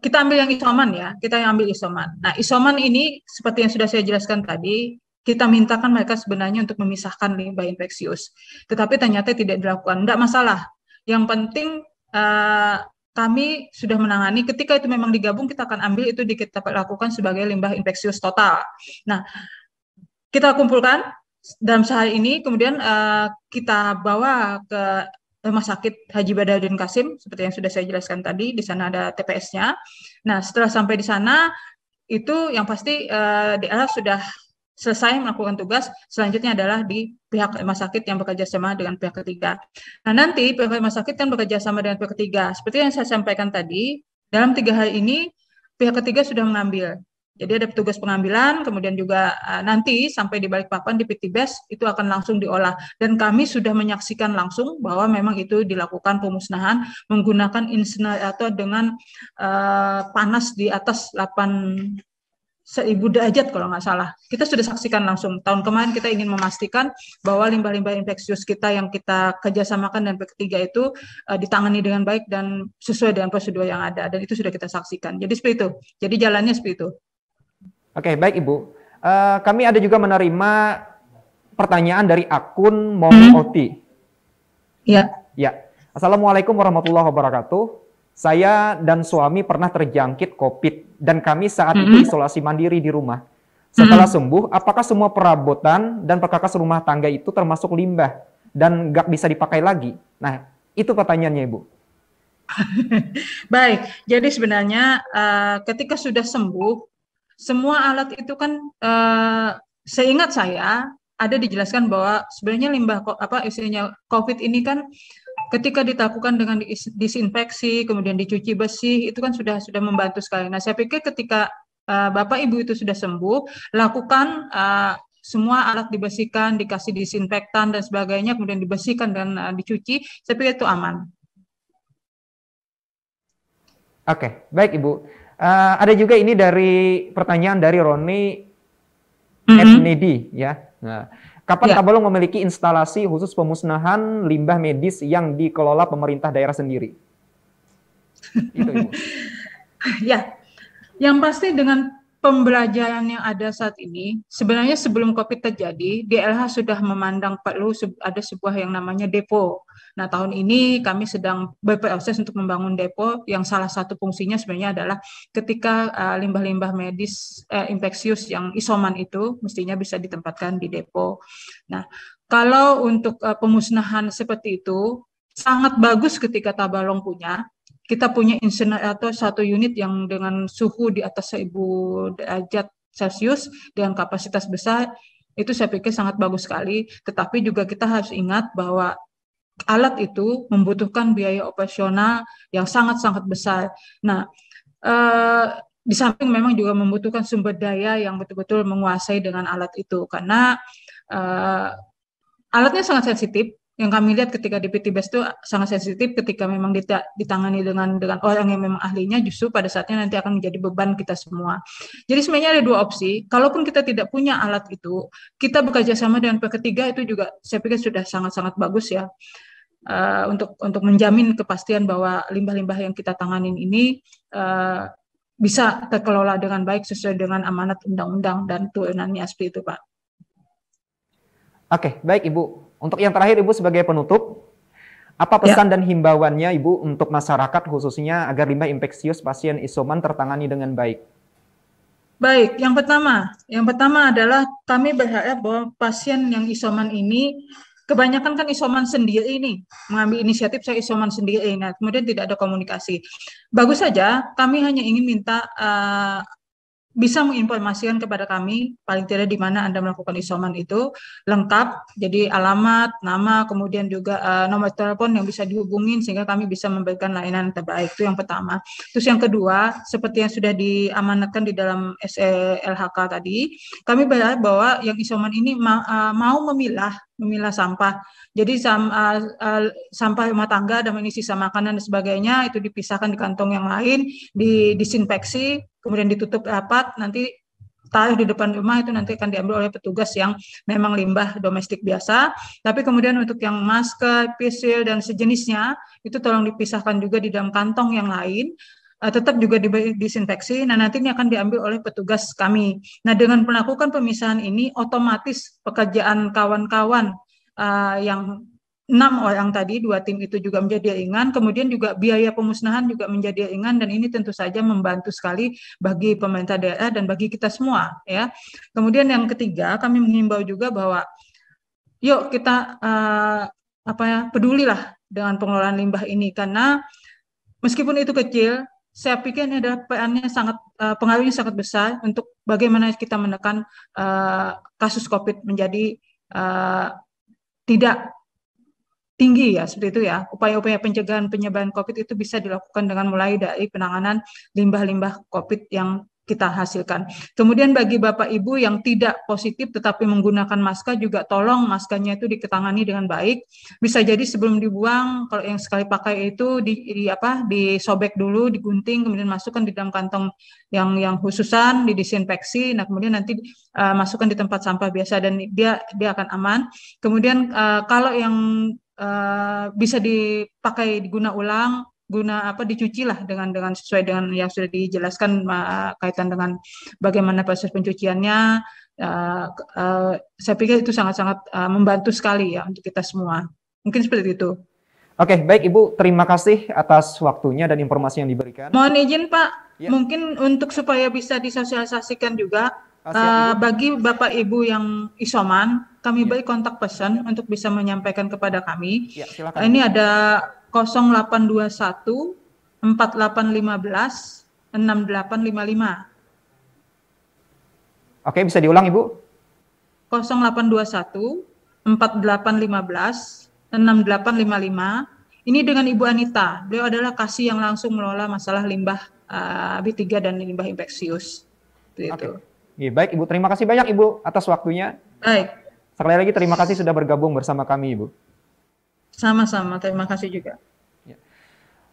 kita ambil yang isoman ya, kita yang ambil isoman. Nah, isoman ini seperti yang sudah saya jelaskan tadi, kita mintakan mereka sebenarnya untuk memisahkan limbah infeksius. Tetapi ternyata tidak dilakukan. Tidak masalah. Yang penting uh, kami sudah menangani ketika itu memang digabung kita akan ambil itu di kita lakukan sebagai limbah infeksius total. Nah, kita kumpulkan dalam sehari ini kemudian uh, kita bawa ke Rumah Sakit Haji Badaruddin Kasim seperti yang sudah saya jelaskan tadi di sana ada TPS-nya. Nah setelah sampai di sana itu yang pasti uh, eh, DLH sudah selesai melakukan tugas, selanjutnya adalah di pihak rumah sakit yang bekerja sama dengan pihak ketiga. Nah, nanti pihak rumah sakit yang bekerja sama dengan pihak ketiga. Seperti yang saya sampaikan tadi, dalam tiga hari ini, pihak ketiga sudah mengambil jadi ada petugas pengambilan, kemudian juga eh, nanti sampai di balik papan di PT Best itu akan langsung diolah. Dan kami sudah menyaksikan langsung bahwa memang itu dilakukan pemusnahan menggunakan atau dengan uh, panas di atas 8 seribu derajat kalau nggak salah. Kita sudah saksikan langsung. Tahun kemarin kita ingin memastikan bahwa limbah-limbah infeksius kita yang kita kerjasamakan dan ketiga itu uh, ditangani dengan baik dan sesuai dengan prosedur yang ada. Dan itu sudah kita saksikan. Jadi seperti itu. Jadi jalannya seperti itu. Oke, baik Ibu. Uh, kami ada juga menerima pertanyaan dari akun Momi hmm? Oti. Iya. Ya. Assalamualaikum warahmatullahi wabarakatuh. Saya dan suami pernah terjangkit COVID dan kami saat -hmm. itu isolasi mandiri di rumah. Setelah -hmm. sembuh, apakah semua perabotan dan perkakas rumah tangga itu termasuk limbah dan gak bisa dipakai lagi? Nah, itu pertanyaannya Ibu. Baik, jadi sebenarnya uh, ketika sudah sembuh, semua alat itu kan uh, seingat saya ada dijelaskan bahwa sebenarnya limbah apa isinya COVID ini kan ketika ditakukan dengan disinfeksi kemudian dicuci bersih itu kan sudah sudah membantu sekali. Nah, saya pikir ketika uh, Bapak Ibu itu sudah sembuh, lakukan uh, semua alat dibersihkan, dikasih disinfektan dan sebagainya, kemudian dibersihkan dan uh, dicuci, saya pikir itu aman. Oke, okay, baik Ibu. Uh, ada juga ini dari pertanyaan dari Roni mm-hmm. ya. Nah, kapan ya. Tabalong memiliki instalasi khusus pemusnahan limbah medis yang dikelola pemerintah daerah sendiri? Itu ya. Yang pasti dengan pembelajaran yang ada saat ini, sebenarnya sebelum COVID terjadi, DLH sudah memandang perlu ada sebuah yang namanya depo. Nah, tahun ini kami sedang berproses untuk membangun depo yang salah satu fungsinya sebenarnya adalah ketika limbah eh, limbah-limbah medis uh, infeksius yang isoman itu mestinya bisa ditempatkan di depo. Nah, kalau untuk uh, pemusnahan seperti itu sangat bagus ketika Tabalong punya, kita punya insinerator satu unit yang dengan suhu di atas 1000 derajat Celcius dengan kapasitas besar itu saya pikir sangat bagus sekali tetapi juga kita harus ingat bahwa alat itu membutuhkan biaya operasional yang sangat-sangat besar. Nah, eh, di samping memang juga membutuhkan sumber daya yang betul-betul menguasai dengan alat itu karena eh, alatnya sangat sensitif yang kami lihat ketika di PT Best itu sangat sensitif ketika memang ditangani dengan dengan orang yang memang ahlinya justru pada saatnya nanti akan menjadi beban kita semua. Jadi sebenarnya ada dua opsi. Kalaupun kita tidak punya alat itu, kita bekerja sama dengan pihak ketiga itu juga saya pikir sudah sangat-sangat bagus ya. Uh, untuk untuk menjamin kepastian bahwa limbah-limbah yang kita tanganin ini uh, bisa terkelola dengan baik sesuai dengan amanat undang-undang dan turunannya seperti itu, Pak. Oke, baik Ibu. Untuk yang terakhir Ibu sebagai penutup, apa ya. pesan ya. dan himbauannya Ibu untuk masyarakat khususnya agar limbah infeksius pasien isoman tertangani dengan baik? Baik, yang pertama, yang pertama adalah kami berharap bahwa pasien yang isoman ini kebanyakan kan isoman sendiri ini mengambil inisiatif saya isoman sendiri nah kemudian tidak ada komunikasi bagus saja kami hanya ingin minta uh, bisa menginformasikan kepada kami paling tidak di mana Anda melakukan isoman itu lengkap jadi alamat, nama, kemudian juga uh, nomor telepon yang bisa dihubungin sehingga kami bisa memberikan layanan terbaik itu yang pertama. Terus yang kedua, seperti yang sudah diamanatkan di dalam SLHK e tadi, kami berharap bahwa yang isoman ini ma uh, mau memilah memilah sampah. Jadi sam, uh, uh, sampah rumah tangga dan ini sisa makanan dan sebagainya itu dipisahkan di kantong yang lain, hmm. disinfeksi kemudian ditutup rapat nanti taruh di depan rumah itu nanti akan diambil oleh petugas yang memang limbah domestik biasa. Tapi kemudian untuk yang masker, pisil dan sejenisnya itu tolong dipisahkan juga di dalam kantong yang lain. Uh, tetap juga disinfeksi. Nah nanti ini akan diambil oleh petugas kami. Nah dengan melakukan pemisahan ini otomatis pekerjaan kawan-kawan uh, yang enam orang tadi dua tim itu juga menjadi ringan kemudian juga biaya pemusnahan juga menjadi ringan dan ini tentu saja membantu sekali bagi pemerintah daerah dan bagi kita semua ya kemudian yang ketiga kami menghimbau juga bahwa yuk kita uh, apa ya pedulilah dengan pengelolaan limbah ini karena meskipun itu kecil saya pikir ini adalah PR-nya sangat uh, pengaruhnya sangat besar untuk bagaimana kita menekan uh, kasus COVID menjadi uh, tidak tinggi ya seperti itu ya. Upaya-upaya pencegahan penyebaran COVID itu bisa dilakukan dengan mulai dari penanganan limbah-limbah COVID yang kita hasilkan. Kemudian bagi Bapak Ibu yang tidak positif tetapi menggunakan masker juga tolong maskernya itu diketangani dengan baik. Bisa jadi sebelum dibuang kalau yang sekali pakai itu di, di apa disobek dulu, digunting kemudian masukkan di dalam kantong yang yang khususan didisinfeksi nah kemudian nanti uh, masukkan di tempat sampah biasa dan dia dia akan aman. Kemudian uh, kalau yang Eh, bisa dipakai diguna ulang guna apa dicuci lah dengan dengan sesuai dengan yang sudah dijelaskan uh, kaitan dengan bagaimana proses pencuciannya uh, uh, saya pikir itu sangat-sangat uh, membantu sekali ya untuk kita semua mungkin seperti itu Oke, baik Ibu, terima kasih atas waktunya dan informasi yang diberikan. Mohon izin Pak, ya. mungkin untuk supaya bisa disosialisasikan juga uh, bagi Bapak Ibu yang isoman, kami ya. beri kontak pesan ya. untuk bisa menyampaikan kepada kami. Ya, silakan. Ini ada 0821 4815 6855. Oke, bisa diulang Ibu? 0821 4815 6855. Ini dengan Ibu Anita. Beliau adalah kasih yang langsung mengelola masalah limbah uh, eh, B3 dan limbah infeksius. Oke. Okay. Ya, baik Ibu, terima kasih banyak Ibu atas waktunya. Baik. Sekali lagi terima kasih sudah bergabung bersama kami, Ibu. Sama-sama, terima kasih juga. Ya.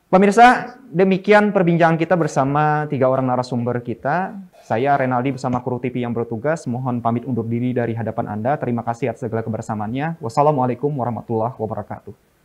Pemirsa, demikian perbincangan kita bersama tiga orang narasumber kita. Saya Renaldi bersama kru TV yang bertugas, mohon pamit undur diri dari hadapan Anda. Terima kasih atas segala kebersamaannya. Wassalamualaikum warahmatullahi wabarakatuh.